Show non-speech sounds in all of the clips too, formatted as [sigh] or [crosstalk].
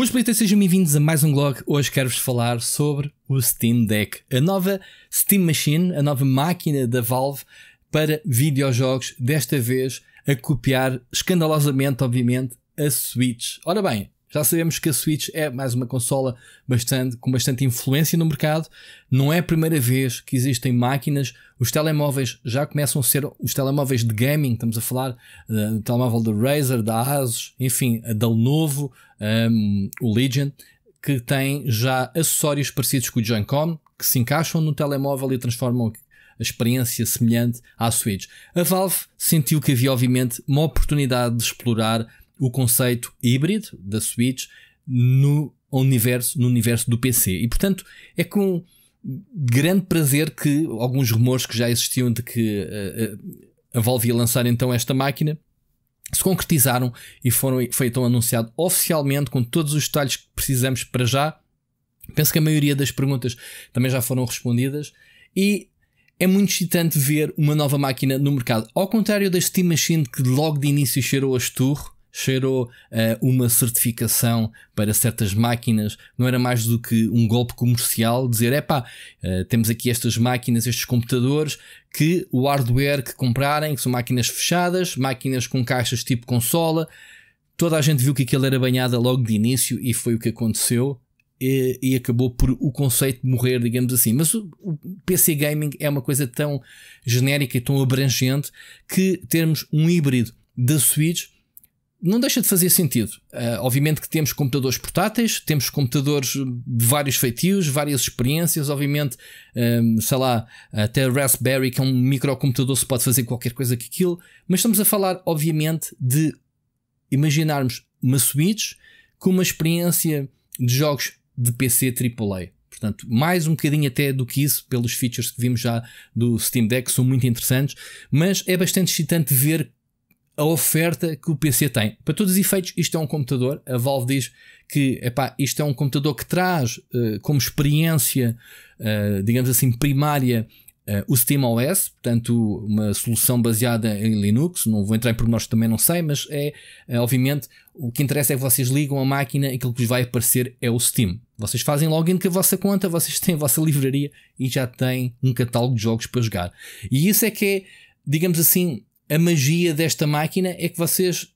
Boas pleitas, sejam bem-vindos a mais um blog. Hoje quero-vos falar sobre o Steam Deck, a nova Steam Machine, a nova máquina da Valve para videojogos, desta vez a copiar escandalosamente, obviamente, a Switch. Ora bem, já sabemos que a Switch é mais uma consola bastante, com bastante influência no mercado. Não é a primeira vez que existem máquinas. Os telemóveis já começam a ser os telemóveis de gaming. Estamos a falar uh, do telemóvel da Razer, da Asus, enfim, da Lenovo, um, ehm, o Legion, que tem já acessórios parecidos com o Joy-Con, que se encaixam no telemóvel e transformam a experiência semelhante à Switch. A Valve sentiu que havia, obviamente, uma oportunidade de explorar o conceito híbrido da Switch no universo, no universo do PC. E portanto é com grande prazer que alguns rumores que já existiam de que a, eh, eh, a Valve ia lançar então esta máquina se concretizaram e foram, foi então anunciado oficialmente com todos os detalhes que precisamos para já. Penso que a maioria das perguntas também já foram respondidas e é muito excitante ver uma nova máquina no mercado. Ao contrário da Steam Machine que logo de início cheirou a esturro, cheirou a eh, uma certificação para certas máquinas, não era mais do que um golpe comercial, dizer, epá, eh, temos aqui estas máquinas, estes computadores, que o hardware que comprarem, que são máquinas fechadas, máquinas com caixas tipo consola, toda a gente viu que aquilo era banhada logo de início e foi o que aconteceu. E, e acabou por o conceito morrer, digamos assim. Mas o, o, PC Gaming é uma coisa tão genérica e tão abrangente que termos um híbrido da Switch não deixa de fazer sentido. Uh, obviamente que temos computadores portáteis, temos computadores de vários feitios, várias experiências. Obviamente, um, ah, sei lá, até Raspberry, que é um microcomputador, se pode fazer qualquer coisa que aquilo. Mas estamos a falar, obviamente, de imaginarmos uma Switch com uma experiência de jogos de PC AAA. Portanto, mais um bocadinho até do que isso, pelos features que vimos já do Steam Deck, são muito interessantes, mas é bastante excitante ver a oferta que o PC tem. Para todos os efeitos, isto é um computador. A Valve diz que epá, isto é um computador que traz uh, como experiência, uh, digamos assim, primária. Uh, o SteamOS, portanto, uma solução baseada em Linux. Não vou entrar em pormenores também, não sei, mas é, é, obviamente, o que interessa é que vocês ligam a máquina e aquilo que vos vai aparecer é o Steam. Vocês fazem login com a vossa conta, vocês têm a vossa livraria e já têm um catálogo de jogos para jogar. E isso é que é, digamos assim, a magia desta máquina é que vocês,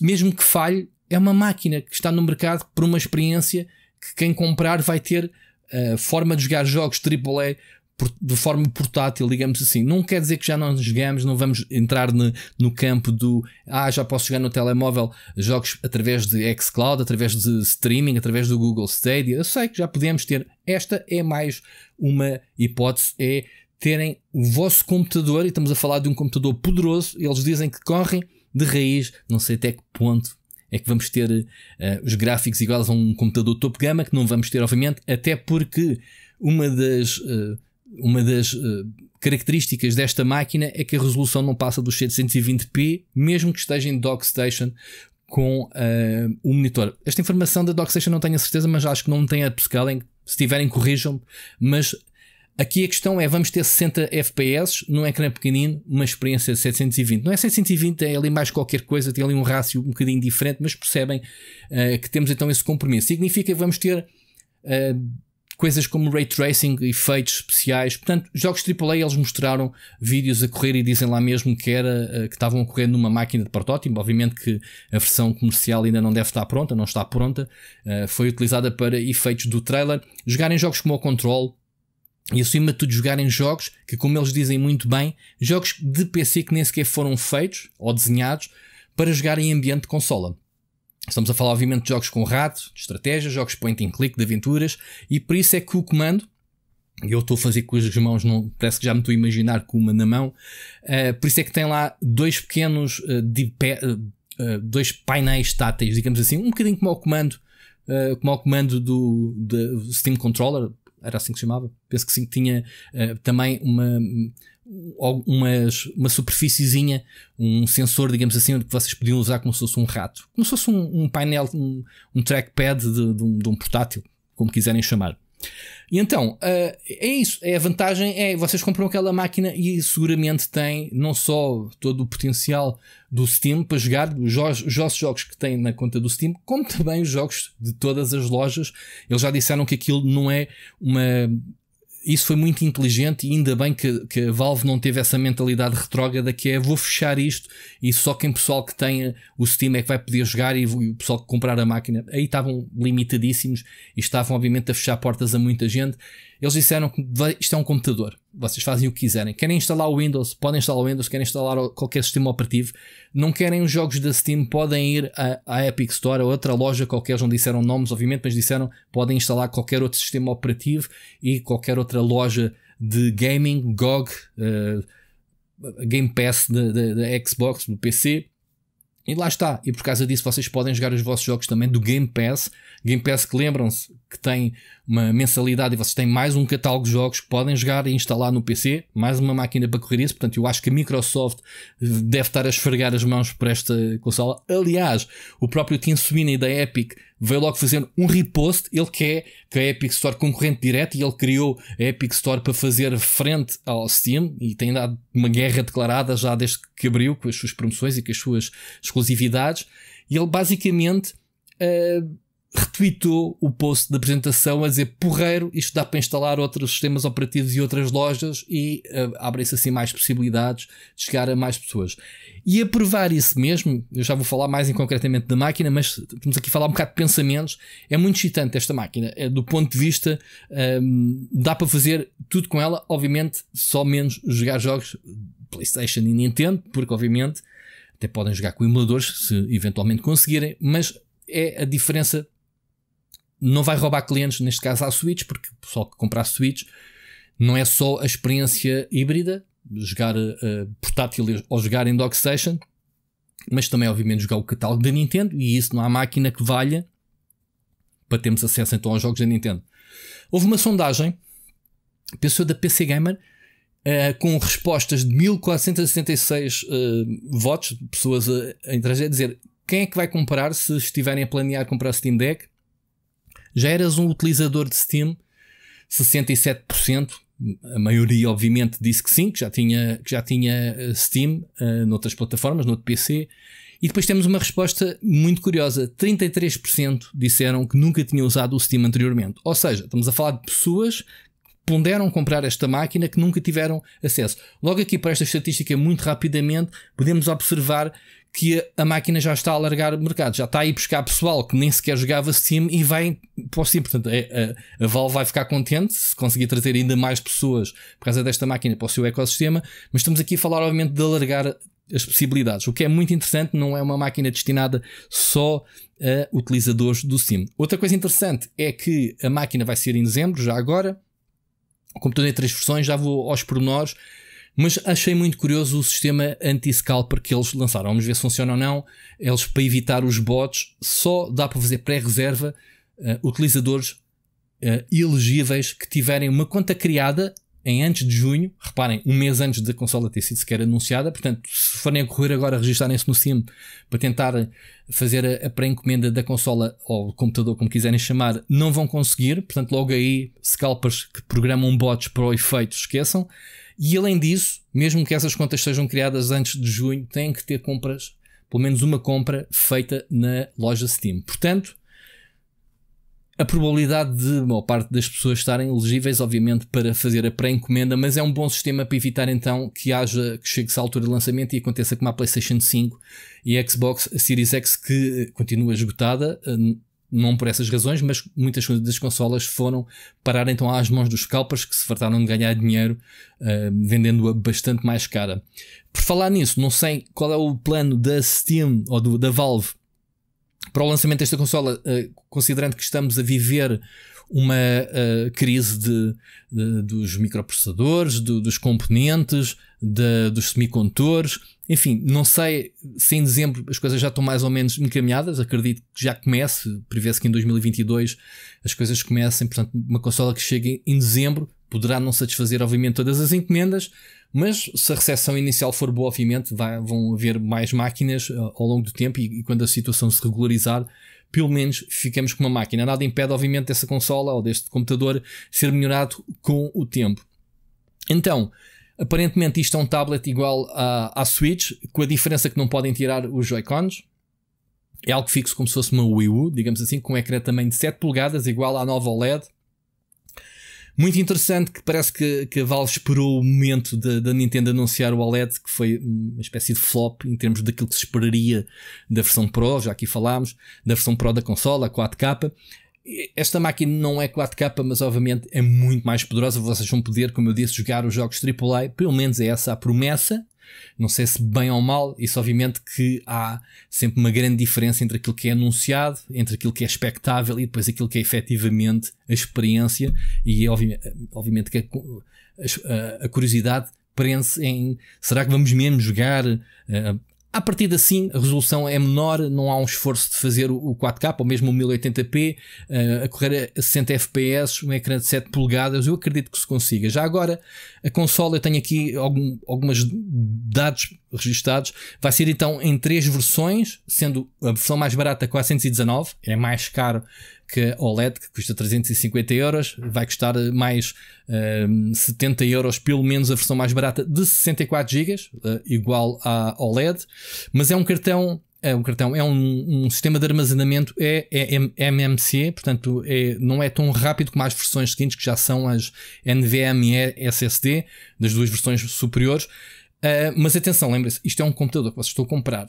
mesmo que falhe, é uma máquina que está no mercado por uma experiência que quem comprar vai ter a eh, forma de jogar jogos AAA de forma portátil, digamos assim. Não quer dizer que já não jogamos, não vamos entrar no, no campo do ah, já posso jogar no telemóvel jogos através de xCloud, através de streaming, através do Google Stadia. Eu sei que já podemos ter. Esta é mais uma hipótese, é terem o vosso computador, e estamos a falar de um computador poderoso, eles dizem que correm de raiz, não sei até que ponto é que vamos ter uh, os gráficos iguais a um computador top gama, que não vamos ter, obviamente, até porque uma das, uh, uma das uh, características desta máquina é que a resolução não passa dos 720p, mesmo que esteja em dock station com o monitor. Esta informação da dock station não tenho a certeza, mas acho que não tem upscaling, se tiverem corrijam-me, mas Aqui a questão é: vamos ter 60 FPS num ecrã pequenino, uma experiência de 720. Não é 720, é ali mais qualquer coisa, tem ali um rácio um bocadinho diferente, mas percebem uh, que temos então esse compromisso. Significa que vamos ter. Uh, coisas como ray tracing, efeitos especiais. Portanto, jogos AAA eles mostraram vídeos a correr e dizem lá mesmo que era eh, que estavam a correr numa máquina de protótipo. Obviamente que a versão comercial ainda não deve estar pronta, não está pronta. Foi utilizada para efeitos do trailer. Jogarem jogos como o Control e acima de tudo jogarem jogos que, como eles dizem muito bem, jogos de PC que nem sequer foram feitos ou desenhados para jogar em ambiente de consola. Estamos a falar, obviamente, de jogos com rato, de estratégia, jogos point and click, de aventuras, e por isso é que o comando, eu estou a fazer com as mãos, não, parece que já me estou a imaginar com uma na mão, uh, por isso é que tem lá dois pequenos uh, pé, uh, dois painéis táteis, digamos assim, um bocadinho como ao comando, como ao comando do, do Steam Controller, era assim que se chamava, penso que sim, que tinha uh, também uma, umas, uma superfíciezinha, um sensor, digamos assim, que vocês podiam usar como se fosse um rato, como se fosse um, um painel, um, um trackpad de, de, um, de um portátil, como quiserem chamar. E então, uh, é isso. É a vantagem é vocês compram aquela máquina e seguramente tem não só todo o potencial do Steam para jogar os, os vossos jogos que têm na conta do Steam, como também os jogos de todas as lojas. Eles já disseram que aquilo não é uma isso foi muito inteligente e ainda bem que, que a Valve não teve essa mentalidade retrógrada que é vou fechar isto e só quem pessoal que tenha o Steam é que vai poder jogar e, o pessoal que comprar a máquina. Aí estavam limitadíssimos e estavam obviamente a fechar portas a muita gente eles disseram que isto é um computador. Vocês fazem o que quiserem. Querem instalar o Windows? Podem instalar o Windows. Querem instalar qualquer sistema operativo. Não querem os jogos da Steam? Podem ir à Epic Store ou outra loja qualquer. Eles não disseram nomes, obviamente, mas disseram podem instalar qualquer outro sistema operativo e qualquer outra loja de gaming, GOG, uh, eh, Game Pass da Xbox, do PC. E lá está. E por causa disso vocês podem jogar os vossos jogos também do Game Pass. Game Pass que lembram-se que tem uma mensalidade e vocês têm mais um catálogo de jogos que podem jogar e instalar no PC. Mais uma máquina para correr isso. Portanto, eu acho que a Microsoft deve estar a esfregar as mãos por esta consola. Aliás, o próprio Tim Sweeney da Epic veio logo fazendo um repost. Ele quer que é, é a Epic Store concorrente direto e ele criou a Epic Store para fazer frente ao Steam e tem dado uma guerra declarada já desde que abriu com as suas promoções e com as suas exclusividades. E ele basicamente. Uh, retweetou o post da apresentação a dizer porreiro, isto dá para instalar outros sistemas operativos e outras lojas e uh, abrem-se assim mais possibilidades de chegar a mais pessoas. E aprovar isso mesmo, eu já vou falar mais em concretamente da máquina, mas estamos aqui a falar um bocado de pensamentos, é muito excitante esta máquina, é, do ponto de vista um, ehm, dá para fazer tudo com ela, obviamente só menos jogar jogos Playstation e Nintendo, porque obviamente até podem jogar com emuladores se eventualmente conseguirem, mas é a diferença não vai roubar clientes, neste caso à Switch, porque o pessoal que comprar Switch não é só a experiência híbrida, jogar uh, portátil ou jogar em dockstation, mas também, obviamente, jogar o catálogo da Nintendo, e isso não há máquina que valha para termos acesso então aos jogos da Nintendo. Houve uma sondagem, pensou da PC Gamer, uh, com respostas de 1476 uh, eh, votos, pessoas a, a interagir, a dizer quem é que vai comprar se estiverem a planear comprar Steam Deck já eras um utilizador de Steam, 67%, a maioria obviamente disse que sim, que já tinha, que já tinha eh, Steam uh, noutras plataformas, no PC. E depois temos uma resposta muito curiosa: 33% disseram que nunca tinham usado o Steam anteriormente. Ou seja, estamos a falar de pessoas ponderam comprar esta máquina que nunca tiveram acesso. Logo aqui para esta estatística, muito rapidamente, podemos observar que a máquina já está a largar o mercado, já está a ir buscar pessoal que nem sequer jogava Steam e vai para o Steam. Portanto, a, é, é, a, Valve vai ficar contente se conseguir trazer ainda mais pessoas por causa desta máquina para o seu ecossistema, mas estamos aqui a falar, obviamente, de alargar as possibilidades, o que é muito interessante, não é uma máquina destinada só a utilizadores do Steam. Outra coisa interessante é que a máquina vai ser em dezembro, já agora, o computador em três versões, já vou aos pormenores mas achei muito curioso o sistema anti-scalper que eles lançaram. Vamos ver se funciona ou não. Eles, para evitar os bots, só dá para fazer pré-reserva uh, utilizadores uh, elegíveis que tiverem uma conta criada em antes de junho. Reparem, um mês antes da consola ter sido sequer anunciada. Portanto, se forem a correr agora, registarem-se no SIM para tentar eh, fazer a, a pré-encomenda da consola ou computador, como quiserem chamar, não vão conseguir. Portanto, logo aí, scalpers que programam bots para o efeito, esqueçam. E além disso, mesmo que essas contas sejam criadas antes de junho, têm que ter compras, pelo menos uma compra feita na loja Steam. Portanto, a probabilidade de maior parte das pessoas estarem elegíveis, obviamente, para fazer a pré-encomenda, mas é um bom sistema para evitar então que haja, que chegue-se à altura de lançamento e aconteça como a PlayStation 5 e a Xbox Series X que continua esgotada hum, não por essas razões, mas muitas das consolas foram parar então às mãos dos scalpers que se fartaram de ganhar dinheiro uh, vendendo-a bastante mais cara. Por falar nisso, não sei qual é o plano da Steam ou do, da Valve para o lançamento desta consola, uh, considerando que estamos a viver uma uh, crise de, de, dos microprocessadores, do, dos componentes, de, dos semicondutores. Enfim, não sei se em dezembro as coisas já estão mais ou menos encaminhadas, acredito que já comece, prevê-se que em 2022 as coisas comecem, portanto, uma consola que chegue em dezembro poderá não satisfazer, obviamente, todas as encomendas, mas se a recepção inicial for boa, obviamente, vai, vão haver mais máquinas eh, ao longo do tempo e, e quando a situação se regularizar, pelo menos ficamos com uma máquina. Nada impede, obviamente, dessa consola ou deste computador ser melhorado com o tempo. Então, aparentemente isto é um tablet igual à, à Switch, com a diferença que não podem tirar os Joy-Cons. É algo fixo como se fosse uma Wii U, digamos assim, com um ecrã também de 7 polegadas, igual à nova OLED muito interessante que parece que, que a Valve esperou o momento da Nintendo anunciar o OLED, que foi uma espécie de flop em termos daquilo que se esperaria da versão Pro, já aqui falámos, da versão Pro da consola, a 4K. Esta máquina não é 4K, mas obviamente é muito mais poderosa. Vocês vão poder, como eu disse, jogar os jogos AAA. Pelo menos é essa a promessa. Não sei se bem ou mal, isso obviamente que há sempre uma grande diferença entre aquilo que é anunciado, entre aquilo que é expectável e depois aquilo que é efetivamente a experiência, e é obviamente que a, a, a curiosidade prende-se em será que vamos mesmo jogar? Uh, a partir de assim, a resolução é menor, não há um esforço de fazer o 4K ou mesmo o 1080p, eh, a correr a 60 fps, um ecrã de 7 polegadas, eu acredito que se consiga. Já agora, a consola, eu tenho aqui algum, algumas dados registados, vai ser então em três versões, sendo a versão mais barata 419, é mais caro que a OLED, que custa 350 euros, vai custar eh, mais um, ehm, 70 euros, pelo menos a versão mais barata de 64 GB, uh, igual à OLED, mas é um cartão é um cartão, é um, um, sistema de armazenamento, é, é MMC, portanto é, não é tão rápido como as versões seguintes, que já são as NVMe SSD, das duas versões superiores. Uh, mas atenção, lembrem-se, isto é um computador que vocês estão a comprar.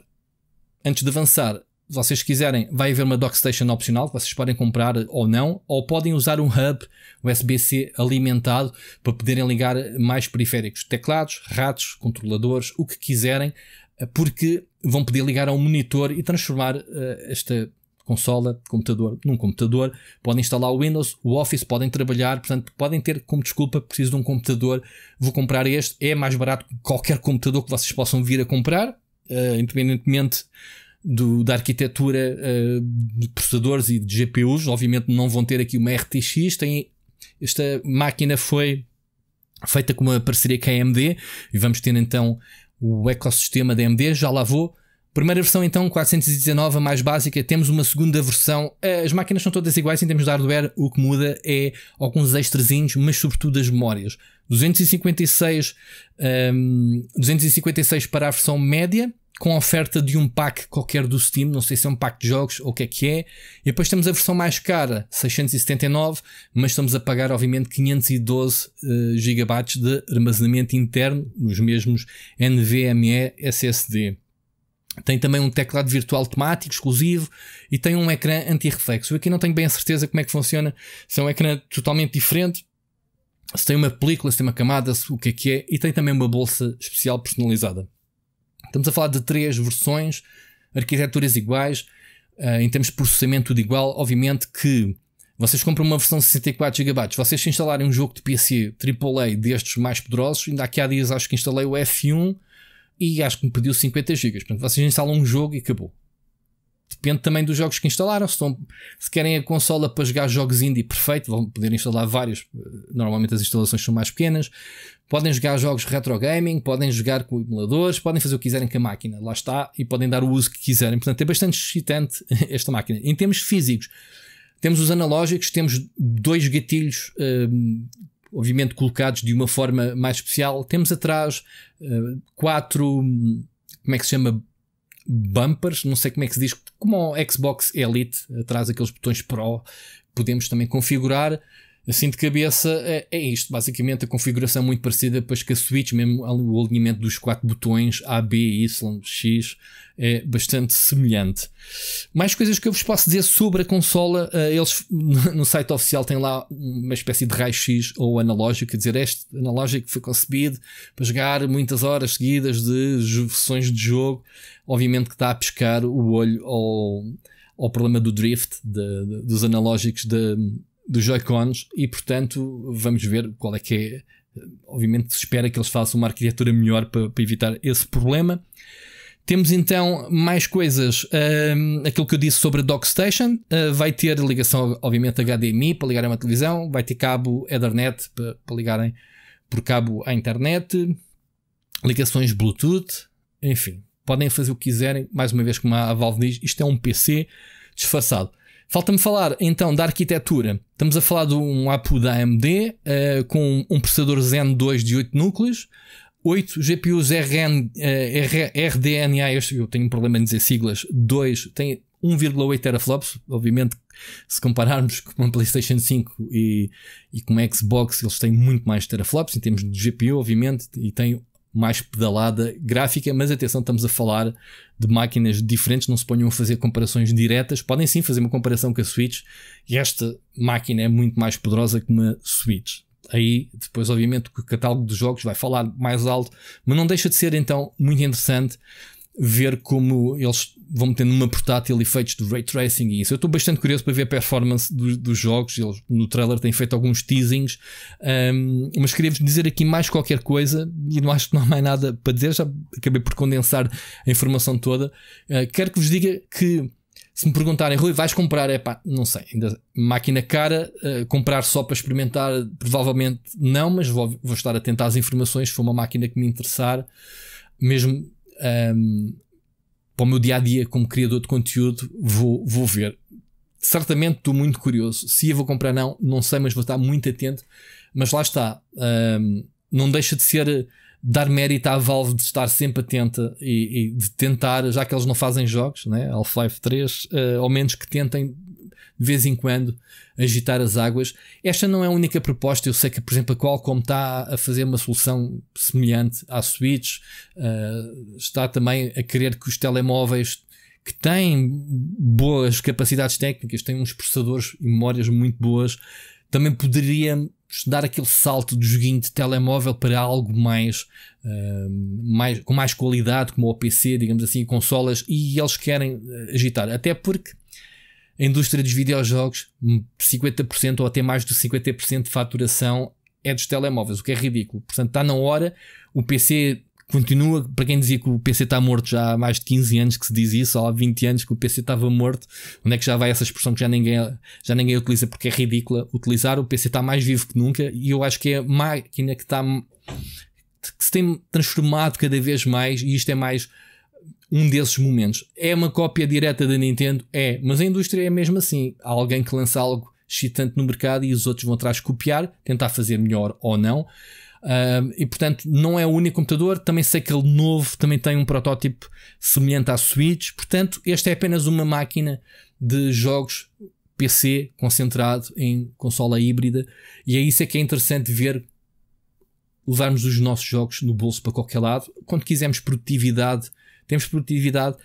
Antes de avançar, se vocês quiserem, vai haver uma dockstation opcional que vocês podem comprar ou não, ou podem usar um hub USB-C alimentado para poderem ligar mais periféricos, teclados, ratos, controladores, o que quiserem, ah, porque vão poder ligar a um monitor e transformar uh, esta consola, computador, num computador, podem instalar o Windows, o Office, podem trabalhar, portanto, podem ter como desculpa, preciso de um computador, vou comprar este, é mais barato que qualquer computador que vocês possam vir a comprar, uh, independentemente do, da arquitetura uh, de processadores e de GPUs, obviamente não vão ter aqui uma RTX, tem, esta máquina foi feita com uma parceria com a AMD e vamos ter então o ecossistema da AMD, já lá vou, Primeira versão então, 419, a mais básica, temos uma segunda versão. Eh, as máquinas são todas iguais em termos de hardware, o que muda é alguns extrazinhos, mas sobretudo as memórias. 256, um, 256 para a versão média, com oferta de um pack qualquer do Steam, não sei se é um pack de jogos ou o que é que é. E depois temos a versão mais cara, 679, mas estamos a pagar obviamente 512 uh, GB de armazenamento interno, nos mesmos NVMe SSD. Tem também um teclado virtual temático exclusivo e tem um ecrã anti-reflexo. aqui não tenho bem a certeza como é que funciona. Se é um ecrã totalmente diferente, se tem uma película, se tem uma camada, o que é que é, e tem também uma bolsa especial personalizada. Estamos a falar de três versões, arquiteturas iguais, eh, em termos de processamento tudo igual. Obviamente que vocês compram uma versão de 64 GB, vocês se instalarem um jogo de PC AAA destes mais poderosos, ainda aqui há dias acho que instalei o F1 e acho que me pediu 50 GB. Portanto, vocês instalam um jogo e acabou. Depende também dos jogos que instalaram. Se, estão, se querem a consola para jogar jogos indie, perfeito, vão poder instalar vários. Normalmente as instalações são mais pequenas. Podem jogar jogos retro gaming, podem jogar com emuladores, podem fazer o que quiserem com a máquina, lá está, e podem dar o uso que quiserem. Portanto, é bastante excitante [laughs] esta máquina. Em termos físicos, temos os analógicos, temos dois gatilhos hum, obviamente colocados de uma forma mais especial. Temos atrás uh, quatro, como é que se chama? Bumpers, não sei como é que se diz, como o Xbox Elite, atrás aqueles botões Pro, podemos também configurar Assim de cabeça é, é isto, basicamente a configuração é muito parecida, pois que a Switch, mesmo o alinhamento dos quatro botões A, B, Y, X, é bastante semelhante. Mais coisas que eu vos posso dizer sobre a consola, eh, eles [laughs] no site oficial têm lá uma espécie de raio-x ou analógico, quer dizer, este analógico foi concebido para jogar muitas horas seguidas de versões de jogo, obviamente que está a pescar o olho ao, ao problema do drift, de, de, dos analógicos da dos Joy-Cons e, portanto, vamos ver qual é que é. Obviamente se espera que eles façam uma arquitetura melhor para, para evitar esse problema. Temos então mais coisas. Um, aquilo que eu disse sobre a Dockstation uh, ah, vai ter ligação, obviamente, HDMI para ligarem à televisão, vai ter cabo Ethernet para, para ligarem por cabo à internet, ligações Bluetooth, enfim, podem fazer o que quiserem. Mais uma vez, como a Valve diz, isto é um PC disfarçado. Falta-me falar então da arquitetura. Estamos a falar de um APU da AMD uh, eh, com um processador Zen 2 de 8 núcleos, 8 GPUs RN, uh, eh, RDNA, eu tenho um problema em dizer siglas, 2, tem 1,8 teraflops, obviamente se compararmos com uma PlayStation 5 e, e com uma Xbox, eles têm muito mais teraflops em termos de GPU, obviamente, e têm mais pedalada gráfica, mas atenção, estamos a falar de máquinas diferentes, não se ponham a fazer comparações diretas. Podem sim fazer uma comparação com a Switch, e esta máquina é muito mais poderosa que uma Switch. Aí, depois, obviamente, o catálogo dos jogos vai falar mais alto, mas não deixa de ser então muito interessante ver como eles vão metendo numa portátil efeitos de ray tracing e isso. Eu estou bastante curioso para ver a performance do, dos jogos. Eles no trailer têm feito alguns teasings, um, mas queria-vos dizer aqui mais qualquer coisa e não acho que não há mais nada para dizer. Já acabei por condensar a informação toda. Uh, quero que vos diga que. Se me perguntarem, Rui, vais comprar? É pá, não sei, ainda máquina cara, uh, comprar só para experimentar, provavelmente não, mas vou, vou estar atento às informações. Se for uma máquina que me interessar, mesmo um, para o meu dia a dia como criador de conteúdo, vou, vou ver. Certamente estou muito curioso. Se eu vou comprar, não, não sei, mas vou estar muito atento. Mas lá está. Um, não deixa de ser dar mérito à Valve de estar sempre atenta e, e de tentar, já que eles não fazem jogos, né? Half-Life 3, uh, eh, ao menos que tentem de vez em quando agitar as águas. Esta não é a única proposta. Eu sei que, por exemplo, a Qualcomm está a fazer uma solução semelhante à Switch, uh, está também a querer que os telemóveis que têm boas capacidades técnicas, têm uns processadores e memórias muito boas, também poderia dar aquele salto do joguinho de telemóvel para algo mais, uh, mais com mais qualidade, como o PC, digamos assim, consolas, e eles querem agitar. Até porque a indústria dos videojogos, 50% hum, ou até mais de 50% de faturação é dos telemóveis, o que é ridículo. Portanto, está na hora, o PC continua, para quem dizia que o PC está morto já há mais de 15 anos que se diz isso, ou há 20 anos que o PC estava morto, onde é que já vai essa expressão que já ninguém, já ninguém utiliza porque é ridícula utilizar, o PC está mais vivo que nunca e eu acho que é a máquina que está que se tem transformado cada vez mais e isto é mais um desses momentos. É uma cópia direta da Nintendo? É, mas a indústria é mesmo assim. Há alguém que lança algo excitante no mercado e os outros vão atrás copiar, tentar fazer melhor ou não. e portanto, não é o único computador. Também sei que ele novo também tem um protótipo semelhante à Switch. Portanto, esta é apenas uma máquina de jogos PC concentrado em consola híbrida. E é isso é que é interessante ver levarmos os nossos jogos no bolso para qualquer lado. Quando quisermos produtividade temos produtividade.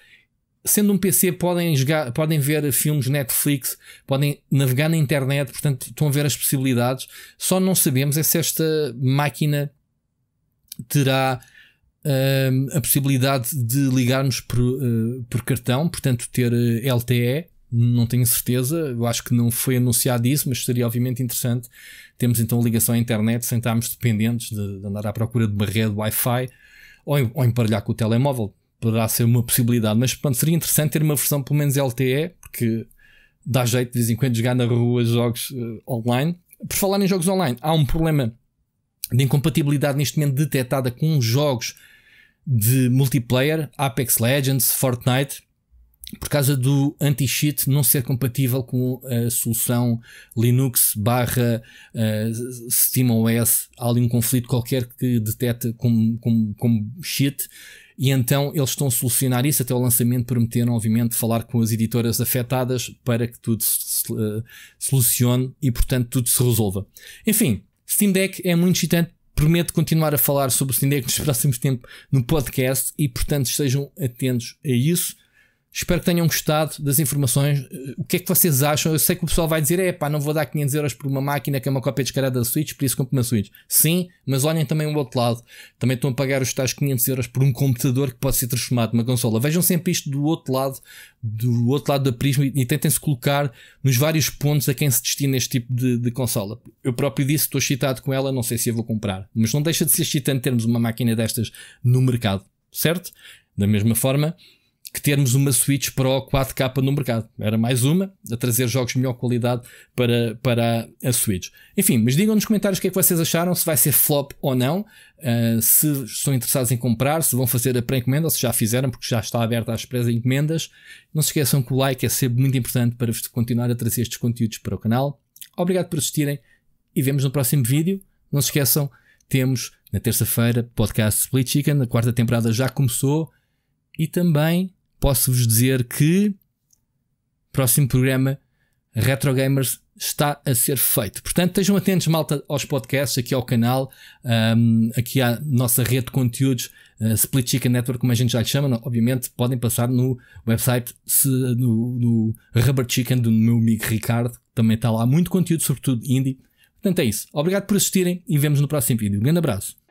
Sendo um PC, podem, jogar, podem ver filmes Netflix, podem navegar na internet, portanto, estão a ver as possibilidades. Só não sabemos é se esta máquina terá hum, a possibilidade de ligarmos por, uh, por cartão, portanto, ter eh, LTE. Não tenho certeza, eu acho que não foi anunciado isso, mas seria obviamente interessante. Temos então ligação à internet sem estarmos dependentes de, de andar à procura de barreira de Wi-Fi ou, ou emparelhar com o telemóvel poderá ser uma possibilidade, mas pronto, seria interessante ter uma versão pelo menos LTE, porque dá jeito de vez em quando de jogar na rua jogos uh, online. Por falar em jogos online, há um problema de incompatibilidade neste momento detectada com jogos de multiplayer, Apex Legends, Fortnite, por causa do anti-cheat não ser compatível com eh, a solução Linux barra eh, SteamOS. Há ali um conflito qualquer que detecta como, como, como cheat e então eles estão a solucionar isso até o lançamento, prometendo obviamente, falar com as editoras afetadas para que tudo se uh, solucione e, portanto, tudo se resolva. Enfim, Steam Deck é muito excitante. Prometo continuar a falar sobre o Steam Deck nos [laughs] próximos tempos no podcast e, portanto, estejam atentos a isso. Espero que tenham gostado das informações. O que é que vocês acham? Eu sei que o pessoal vai dizer: é pá, não vou dar 500 euros por uma máquina que é uma cópia descarada da Switch, por isso compro uma Switch. Sim, mas olhem também o outro lado. Também estão a pagar os tais 500 euros por um computador que pode ser transformado numa consola. Vejam sempre isto do outro lado, do outro lado da prisma e, tentem-se colocar nos vários pontos a quem se destina este tipo de, de consola. Eu próprio disse: estou excitado com ela, não sei se a vou comprar. Mas não deixa de ser excitante termos uma máquina destas no mercado, certo? Da mesma forma que termos uma Switch Pro 4K no mercado. Era mais uma, a trazer jogos de melhor qualidade para, para a Switch. Enfim, mas digam nos comentários o que é que vocês acharam, se vai ser flop ou não, uh, se são interessados em comprar, se vão fazer a pré-encomenda ou se já fizeram, porque já está aberta às pré-encomendas. Não se esqueçam que o like é sempre muito importante para continuar a trazer estes conteúdos para o canal. Obrigado por assistirem e vemos no próximo vídeo. Não se esqueçam, temos na terça-feira podcast Split Chicken, a quarta temporada já começou e também posso-vos dizer que próximo programa Retro Gamers está a ser feito. Portanto, estejam atentos, malta, aos podcasts, aqui ao canal, um, aqui à nossa rede de conteúdos, uh, Split Chicken Network, como a gente já lhe chama. obviamente, podem passar no website se, no, no Rubber Chicken do meu amigo Ricardo, também está lá muito conteúdo, sobretudo indie. Portanto, é isso. Obrigado por assistirem e vemos no próximo vídeo. Um grande abraço.